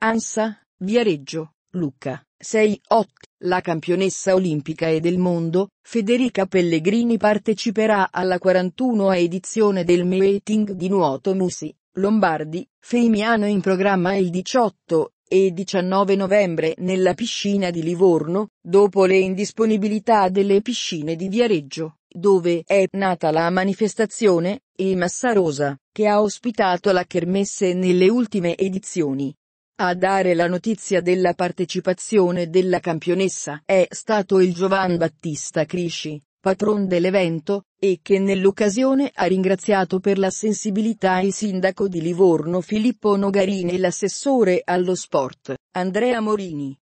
Ansa, Viareggio, Luca, 6-8. La campionessa olimpica e del mondo, Federica Pellegrini parteciperà alla 41a edizione del meeting di nuoto Musi, Lombardi, Feimiano in programma il 18 e 19 novembre nella piscina di Livorno, dopo le indisponibilità delle piscine di Viareggio dove è nata la manifestazione, e Massarosa, che ha ospitato la Kermesse nelle ultime edizioni, a dare la notizia della partecipazione della campionessa è stato il Giovan Battista Crisci, patron dell'evento, e che nell'occasione ha ringraziato per la sensibilità il sindaco di Livorno Filippo Nogarini e l'assessore allo sport, Andrea Morini.